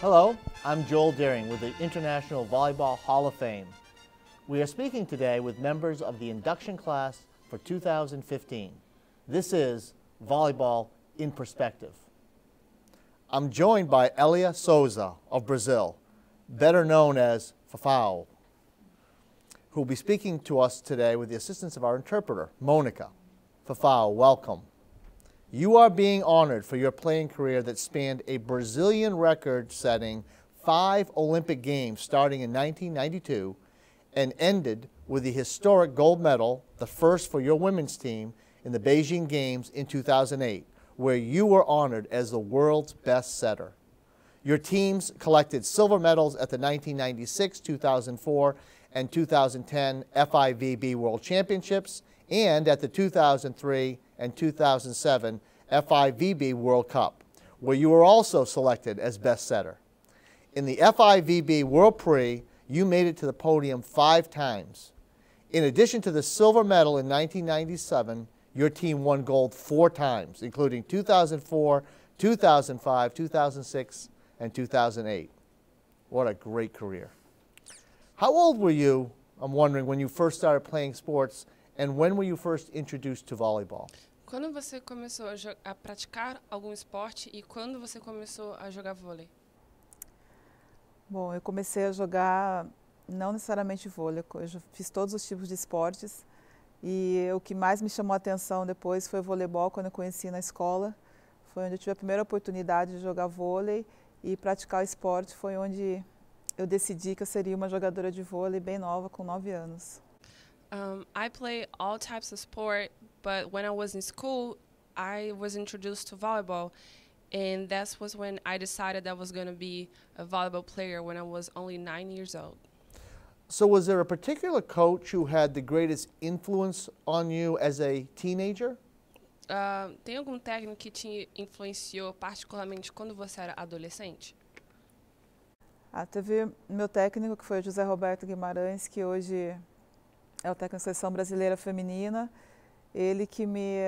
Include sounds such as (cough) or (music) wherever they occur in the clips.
Hello, I'm Joel Deering with the International Volleyball Hall of Fame. We are speaking today with members of the induction class for 2015. This is Volleyball in Perspective. I'm joined by Elia Souza of Brazil, better known as Fafau, who will be speaking to us today with the assistance of our interpreter, Monica. Fafau, welcome. You are being honored for your playing career that spanned a Brazilian record setting five Olympic Games starting in 1992 and ended with the historic gold medal, the first for your women's team, in the Beijing Games in 2008, where you were honored as the world's best setter. Your teams collected silver medals at the 1996, 2004, and 2010 FIVB World Championships and at the 2003 and 2007 FIVB World Cup, where you were also selected as best setter. In the FIVB World Prix, you made it to the podium five times. In addition to the silver medal in 1997, your team won gold four times, including 2004, 2005, 2006, and 2008. What a great career. How old were you, I'm wondering, when you first started playing sports, and when were you first introduced to volleyball? Quando você começou a, a, praticar algum esporte e quando você começou a jogar vôlei? Bom, eu comecei a jogar não necessariamente vôlei, eu fiz todos os tipos de esportes e o que mais me chamou a atenção depois foi o voleibol, quando eu conheci na escola. Foi onde eu tive a primeira oportunidade de jogar vôlei e praticar o esporte foi onde eu decidi que eu seria uma jogadora de vôlei bem nova, com 9 anos. Um, I play all types of sport, But when I was in school, I was introduced to volleyball, and that was when I decided I was going to be a volleyball player when I was only nine years old. So, was there a particular coach who had the greatest influence on you as a teenager? Uh, tem algum técnico que te influenciou particularmente quando você era adolescente? Ah, teve meu técnico que foi José Roberto Guimarães, que hoje é o técnico da seleção brasileira feminina. ele que me,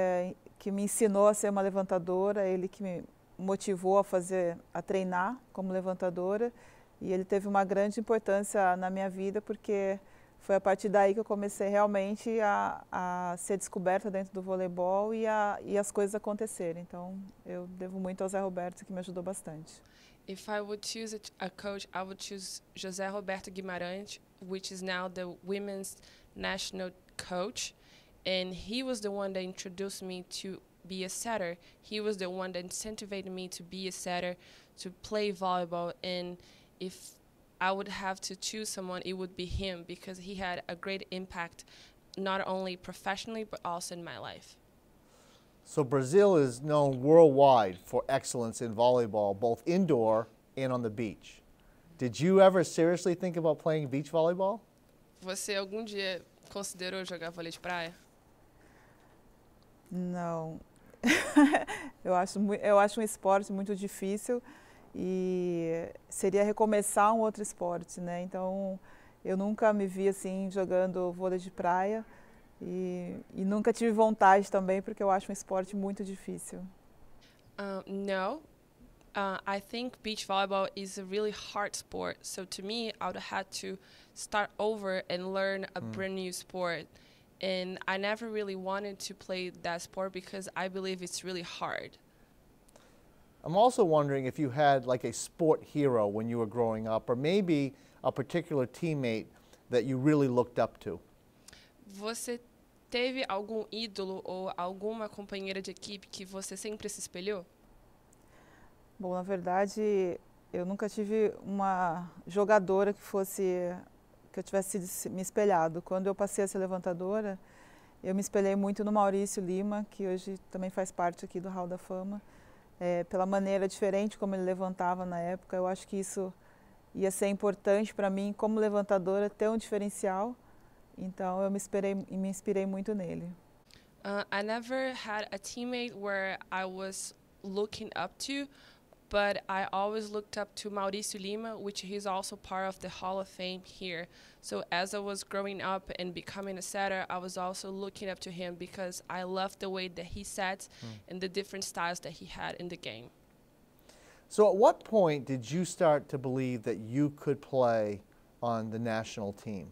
que me ensinou a ser uma levantadora, ele que me motivou a fazer, a treinar como levantadora e ele teve uma grande importância na minha vida porque foi a partir daí que eu comecei realmente a, a ser descoberta dentro do voleibol e, a, e as coisas acontecerem. Então, eu devo muito ao Zé Roberto, que me ajudou bastante. If I would choose a coach, I would choose José Roberto Guimarães, which is now the women's national coach. and he was the one that introduced me to be a setter. He was the one that incentivated me to be a setter, to play volleyball, and if I would have to choose someone, it would be him because he had a great impact, not only professionally but also in my life. So Brazil is known worldwide for excellence in volleyball, both indoor and on the beach. Did you ever seriously think about playing beach volleyball? Você algum dia considerou jogar vôlei de praia? Não. (laughs) eu, acho, eu acho um esporte muito difícil e seria recomeçar um outro esporte, né? Então, eu nunca me vi assim jogando vôlei de praia e, e nunca tive vontade também porque eu acho um esporte muito difícil. Uh, no, Uh, I think beach volleyball is a really hard sport. So to me, I would have to start over and learn a mm. brand new sport. and I never really wanted to play that sport because I believe it's really hard. I'm also wondering if you had like a sport hero when you were growing up, or maybe a particular teammate that you really looked up to. Você teve algum ídolo ou alguma companheira de equipe que você sempre se espelhou? Bom, na verdade, eu nunca tive uma jogadora que fosse que eu tivesse me espelhado. Quando eu passei a ser levantadora, eu me espelhei muito no Maurício Lima, que hoje também faz parte aqui do Hall da Fama, é, pela maneira diferente como ele levantava na época. Eu acho que isso ia ser importante para mim, como levantadora, ter um diferencial. Então eu me inspirei, me inspirei muito nele. Uh, I never had a teammate where I was looking up to. but I always looked up to Mauricio Lima, which he's also part of the Hall of Fame here. So as I was growing up and becoming a setter, I was also looking up to him because I loved the way that he sets mm. and the different styles that he had in the game. So at what point did you start to believe that you could play on the national team?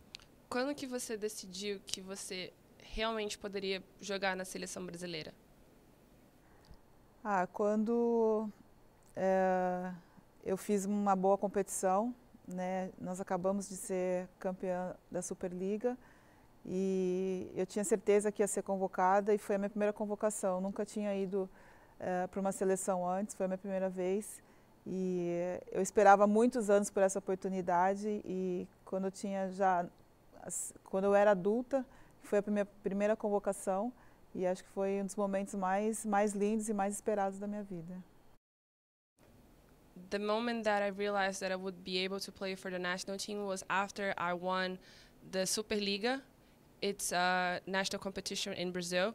Quando que você decidiu que você realmente poderia jogar na seleção brasileira? Ah, quando É, eu fiz uma boa competição, né? nós acabamos de ser campeã da Superliga e eu tinha certeza que ia ser convocada e foi a minha primeira convocação. Eu nunca tinha ido é, para uma seleção antes, foi a minha primeira vez e eu esperava muitos anos por essa oportunidade e quando eu tinha já quando eu era adulta foi a minha primeira convocação e acho que foi um dos momentos mais mais lindos e mais esperados da minha vida. the moment that I realized that I would be able to play for the national team was after I won the Superliga. It's a national competition in Brazil.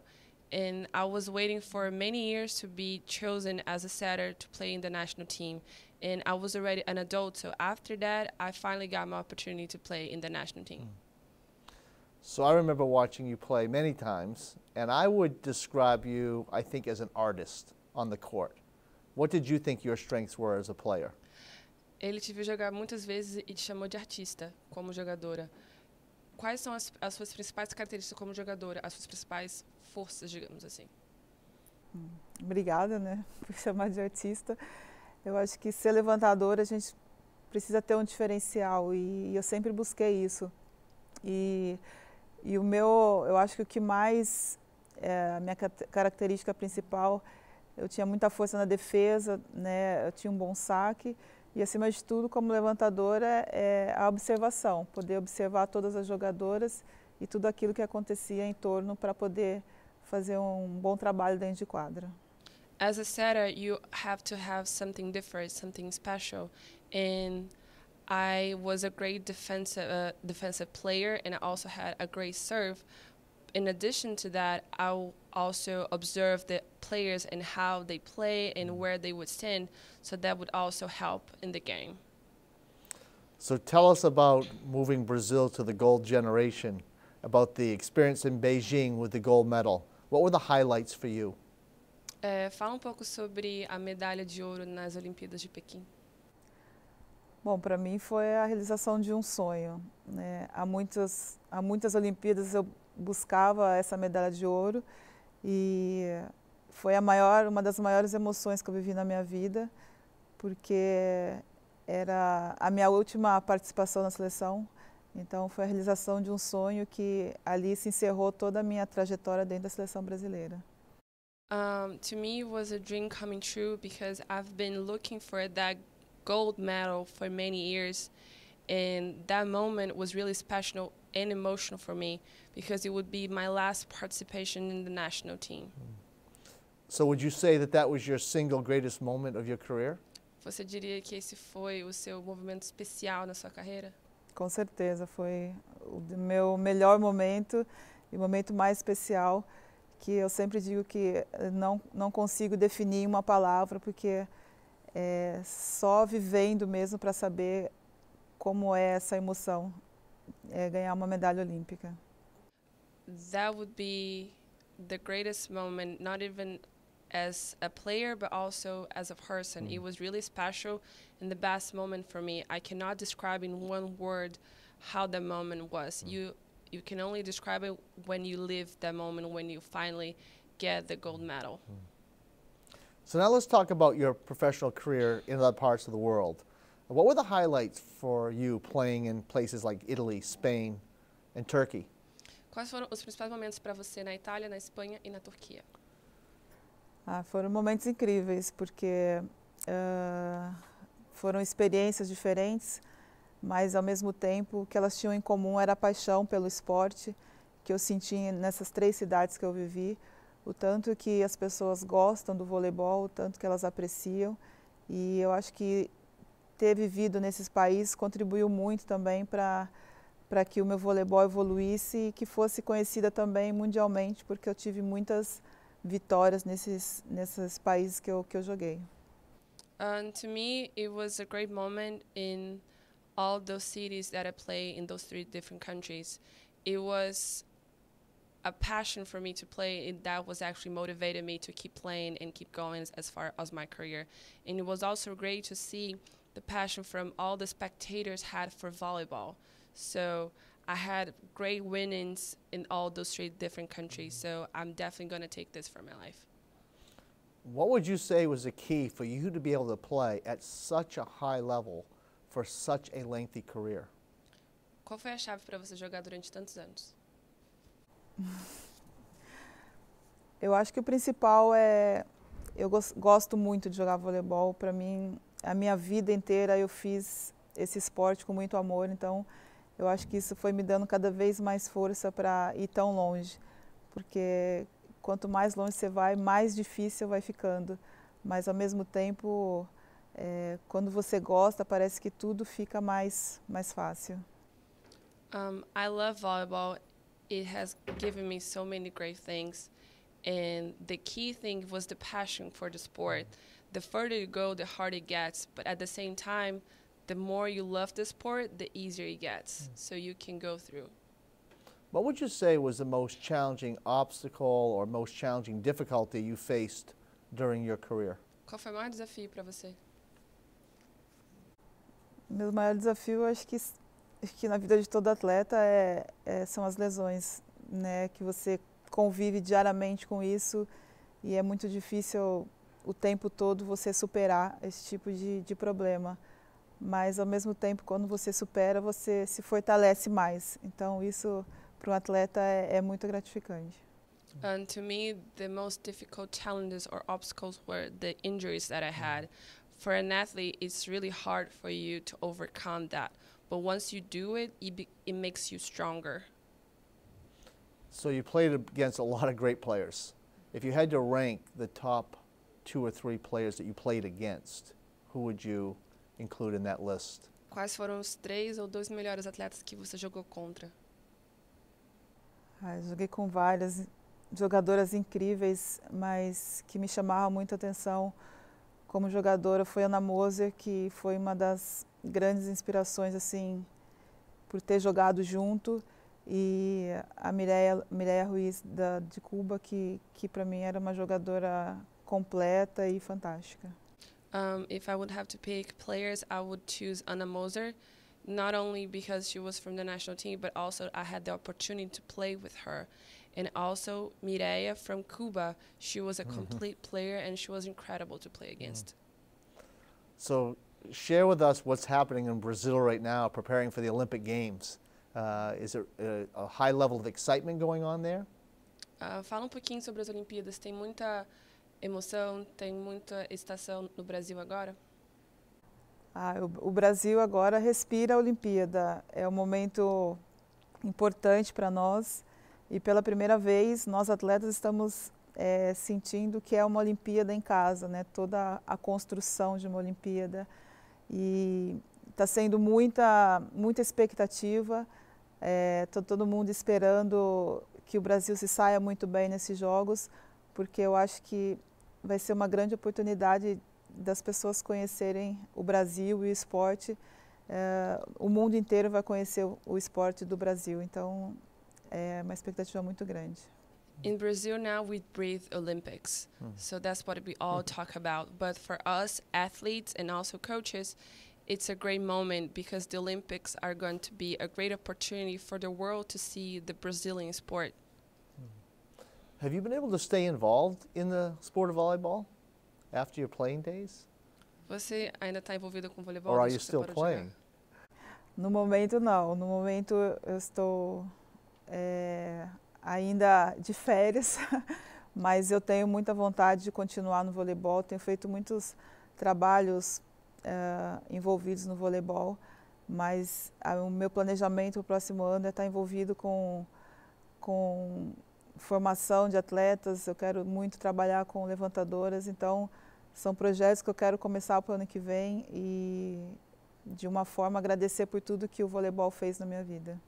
And I was waiting for many years to be chosen as a setter to play in the national team. And I was already an adult. So after that, I finally got my opportunity to play in the national team. Mm. So I remember watching you play many times. And I would describe you, I think, as an artist on the court What did you think your strengths were as a player? Ele te viu jogar muitas vezes e te chamou de artista como jogadora. Quais são as, as suas principais características como jogadora, as suas principais forças, digamos assim? Hum, obrigada, né, (laughs) por chamar de artista. Eu acho que ser levantadora a gente precisa ter um diferencial e eu sempre busquei isso. E, e o meu, eu acho que o que mais, é, a minha característica principal é eu tinha muita força na defesa, né? eu tinha um bom saque. E acima de tudo, como levantadora, é, é a observação, poder observar todas as jogadoras e tudo aquilo que acontecia em torno para poder fazer um bom trabalho dentro de quadra. As a setter, you have to have something different, something special. And I was a great defensive uh, defensive player, and I also had a great serve. in addition to that, I'll also observe the players and how they play and mm. where they would stand. So that would also help in the game. So tell us about moving Brazil to the gold generation, about the experience in Beijing with the gold medal. What were the highlights for you? É, eh, fala um pouco sobre a medalha de ouro nas Olimpíadas de Pequim. Bom, para mim foi a realização de um sonho. Né? Há, muitas, há muitas Olimpíadas eu buscava essa medalha de ouro e foi a maior, uma das maiores emoções que eu vivi na minha vida, porque era a minha última participação na seleção. Então foi a realização de um sonho que ali se encerrou toda a minha trajetória dentro da seleção brasileira. Um, to me was a dream coming true because I've been looking for that gold medal for many years and that moment was really special and emotional for me because it would be my last participation in the national team. So would you say that that was your single greatest moment of your career? Você diria que esse foi o seu movimento especial na sua carreira? Com certeza, foi o meu melhor momento e o momento mais especial que eu sempre digo que eh, não não consigo definir uma palavra porque é só vivendo mesmo para saber como é essa emoção é, ganhar uma medalha olímpica. That would be the greatest moment, not even as a player, but also as a person. It mm. was really special and the best moment for me. I cannot describe in one word how the moment was. Mm. You you can only describe it when you live that moment, when you finally get the gold medal. Mm. So now let's talk about your professional career in other parts of the world. What were the highlights for you playing in places like Italy, Spain and Turkey? Quais foram os principais momentos para você na Itália, na Espanha e na Turquia? Ah, foram momentos incríveis porque uh, foram experiências diferentes, mas ao mesmo tempo o que elas tinham em comum era a paixão pelo esporte que eu senti nessas três cidades que eu vivi, o tanto que as pessoas gostam do voleibol, o tanto que elas apreciam e eu acho que ter vivido nesses países contribuiu muito também para para que o meu voleibol evoluísse e que fosse conhecida também mundialmente, porque eu tive muitas vitórias nesses nesses países que eu que eu joguei. And to me, it was a great moment in all those cities that I play in those three different countries. It was a passion for me to play and that was actually motivated me to keep playing and keep going as, as far as my career and it was also great to see the passion from all the spectators had for volleyball. So I had great winnings in all those three different countries. So I'm definitely going to take this for my life. What would you say was the key for you to be able to play at such a high level for such a lengthy career? Qual foi a chave para você jogar durante tantos anos? (laughs) Eu acho que o principal é eu gosto muito de jogar voleibol. Para mim, a minha vida inteira eu fiz esse esporte com muito amor, então eu acho que isso foi me dando cada vez mais força para ir tão longe, porque quanto mais longe você vai, mais difícil vai ficando, mas ao mesmo tempo, é, quando você gosta, parece que tudo fica mais mais fácil. Um, I love volleyball. It has given me so many great things, and the key thing was the passion for the sport. the further you go, the harder it gets. But at the same time, the more you love the sport, the easier it gets. Mm. So you can go through. What would you say was the most challenging obstacle or most challenging difficulty you faced during your career? Qual foi o maior desafio para você? Meu maior desafio, acho que, acho que na vida de todo atleta, é, é, são as lesões, né? Que você convive diariamente com isso e é muito difícil o tempo todo você superar esse tipo de, de problema. Mas, ao mesmo tempo, quando você supera, você se fortalece mais. Então, isso para um atleta é, é muito gratificante. And to me, the most difficult challenges or obstacles were the injuries that I mm. had. For an athlete, it's really hard for you to overcome that. But once you do it, it, be, it makes you stronger. So you played against a lot of great players. If you had to rank the top two or three players that you played against, who would you include in that list? Quais foram os três ou dois melhores atletas que você jogou contra? Ah, joguei com várias jogadoras incríveis, mas que me chamavam muito a atenção como jogadora foi Ana Moser, que foi uma das grandes inspirações assim por ter jogado junto e a Mireia, Mireia Ruiz da, de Cuba, que, que para mim era uma jogadora completa e fantástica. Um, if I would have to pick players, I would choose Anna Moser, not only because she was from the national team, but also I had the opportunity to play with her. And also Mireia from Cuba, she was a mm-hmm. complete mm -hmm. player and she was incredible to play mm-hmm. against. Mm. So, share with us what's happening in Brazil right now, preparing for the Olympic Games. Uh, is there a, a, high level of excitement going on there? Uh, fala um pouquinho sobre as Olimpíadas. Tem muita emoção? Tem muita estação no Brasil agora? Ah, o, o Brasil agora respira a Olimpíada. É um momento importante para nós e pela primeira vez nós atletas estamos é, sentindo que é uma Olimpíada em casa, né? Toda a construção de uma Olimpíada e está sendo muita muita expectativa. É, todo mundo esperando que o Brasil se saia muito bem nesses jogos, porque eu acho que vai ser uma grande oportunidade das pessoas conhecerem o Brasil e o esporte. É, o mundo inteiro vai conhecer o, o esporte do Brasil, então é uma expectativa muito grande. In Brazil now we breathe Olympics. Mm. So that's what we all hum. talk about. But for us athletes and also coaches, it's a great moment because the Olympics are going to be a great opportunity for the world to see the Brazilian sport. Have you been able to stay involved in the sport of volleyball after your playing days? Você ainda está envolvida com voleibol? Or are you still playing? No momento não. No momento eu estou é, ainda de férias, (laughs) mas eu tenho muita vontade de continuar no voleibol. Tenho feito muitos trabalhos é, envolvidos no voleibol, mas a, ah, o meu planejamento para o próximo ano é estar tá envolvido com com formação de atletas, eu quero muito trabalhar com levantadoras, então são projetos que eu quero começar para o ano que vem e de uma forma agradecer por tudo que o voleibol fez na minha vida.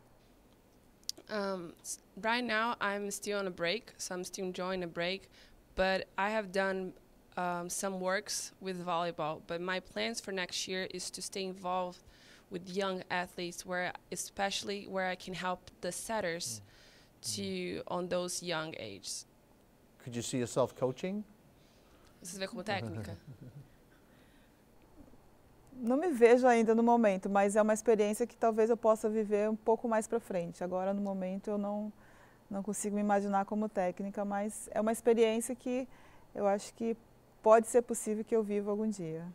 Um, right now I'm still on a break, so I'm still enjoying a break, but I have done um, some works with volleyball. But my plans for next year is to stay involved with young athletes, where especially where I can help the setters. Mm to on those young ages. Could you see yourself coaching? Você vê como técnica? (laughs) Não me vejo ainda no momento, mas é uma experiência que talvez eu possa viver um pouco mais para frente. Agora, no momento, eu não não consigo me imaginar como técnica, mas é uma experiência que eu acho que pode ser possível que eu viva algum dia.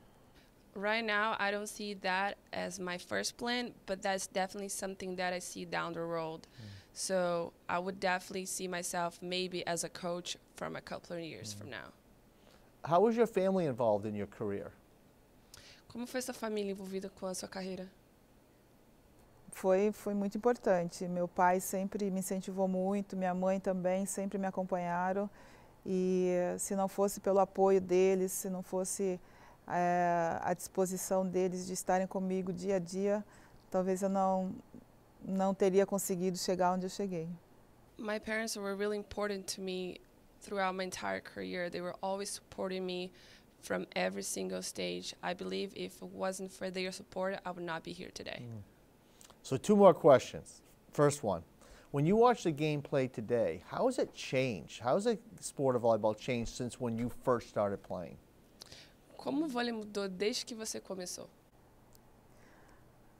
right now I don't see that as my first plan, but that's definitely something that I see down the road. Mm. So I would definitely see myself maybe as a coach from a couple of years mm from now. How was your family involved in your career? Como foi sua família envolvida com a sua carreira? Foi, foi muito importante. Meu pai sempre me incentivou muito, minha mãe também sempre me acompanharam. E se não fosse pelo apoio deles, se não fosse é, a disposição deles de estarem comigo dia a dia, talvez eu não não teria conseguido chegar onde eu cheguei. My parents were really important to me throughout my entire career. They were always supporting me from every single stage. I believe if it wasn't for their support, I would not be here today. Mm. So two more questions. First one, when you watch the game play today, how has it changed? How has the sport of volleyball changed since when you first started playing? Como o vôlei mudou desde que você começou?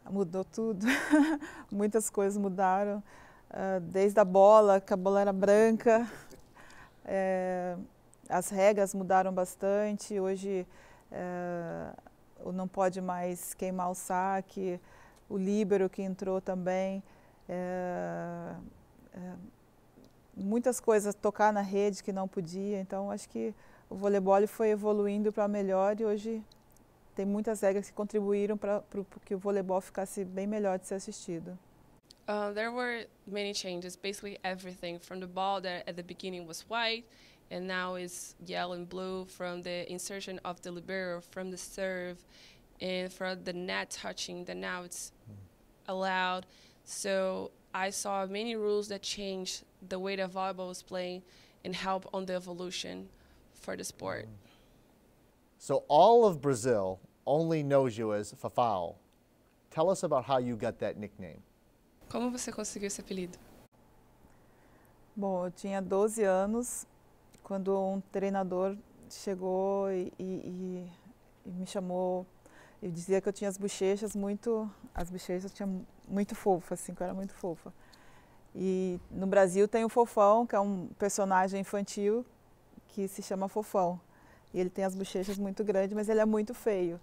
mudou tudo. (laughs) Muitas coisas mudaram, ah, desde a bola, que a bola era branca. É, as regras mudaram bastante. Hoje é, não pode mais queimar o saque. O líbero que entrou também. É, muitas coisas, tocar na rede que não podia. Então, acho que o voleibol foi evoluindo para melhor e hoje tem muitas regras que contribuíram para que o voleibol ficasse bem melhor de ser assistido. Uh, there were many changes, basically everything from the ball that at the beginning was white and now is yellow and blue from the insertion of the libero, from the serve, and from the net touching that now it's allowed. So I saw many rules that changed the way that volleyball was playing and help on the evolution for the sport. Mm. So all of Brazil only knows you as Fafao. Tell us about how you got that nickname. Como você conseguiu esse apelido? Bom, eu tinha 12 anos quando um treinador chegou e, e, e me chamou. Eu dizia que eu tinha as bochechas muito, as bochechas tinha muito fofa, assim, que eu era muito fofa. E no Brasil tem o Fofão, que é um personagem infantil que se chama Fofão. E ele tem as bochechas muito grandes, mas ele é muito feio.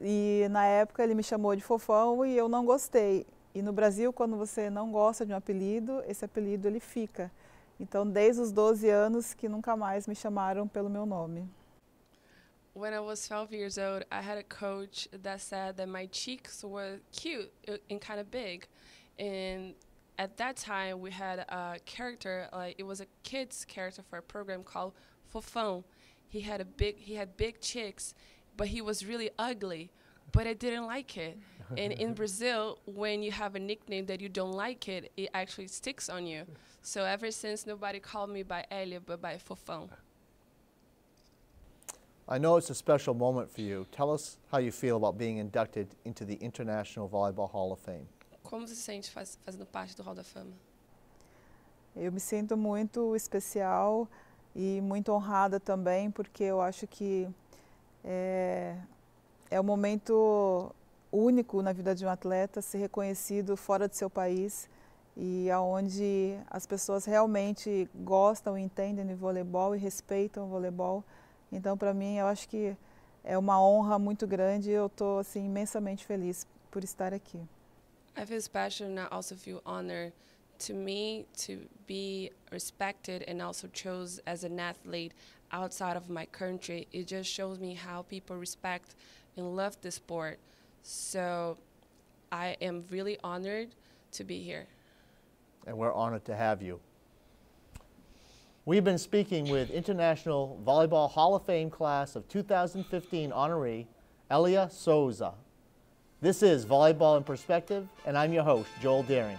E na época ele me chamou de fofão e eu não gostei. E no Brasil, quando você não gosta de um apelido, esse apelido ele fica. Então, desde os 12 anos que nunca mais me chamaram pelo meu nome. When I was 12 years old, I had a coach that said that my cheeks were cute uh, and kind of big. And at that time, we had a character, like it was a kid's character for a program called Fofão. He had a big he had big chicks, but he was really ugly. But I didn't like it. (laughs) and in Brazil, when you have a nickname that you don't like it, it actually sticks on you. So ever since, nobody called me by Elia, but by Fofão. I know it's a special moment for you. Tell us how you feel about being inducted into the International Volleyball Hall of Fame. Como se sente faz, fazendo parte do Hall da Fama? Eu me sinto muito especial. e muito honrada também, porque eu acho que é, é um momento único na vida de um atleta ser reconhecido fora de seu país e aonde as pessoas realmente gostam e entendem de voleibol e respeitam o voleibol. Então, para mim, eu acho que é uma honra muito grande e eu estou assim imensamente feliz por estar aqui. I feel special and I also feel honored to me to be respected and also chose as an athlete outside of my country it just shows me how people respect and love the sport so i am really honored to be here and we're honored to have you we've been speaking with international volleyball hall of fame class of 2015 honoree elia souza this is volleyball in perspective and i'm your host joel daring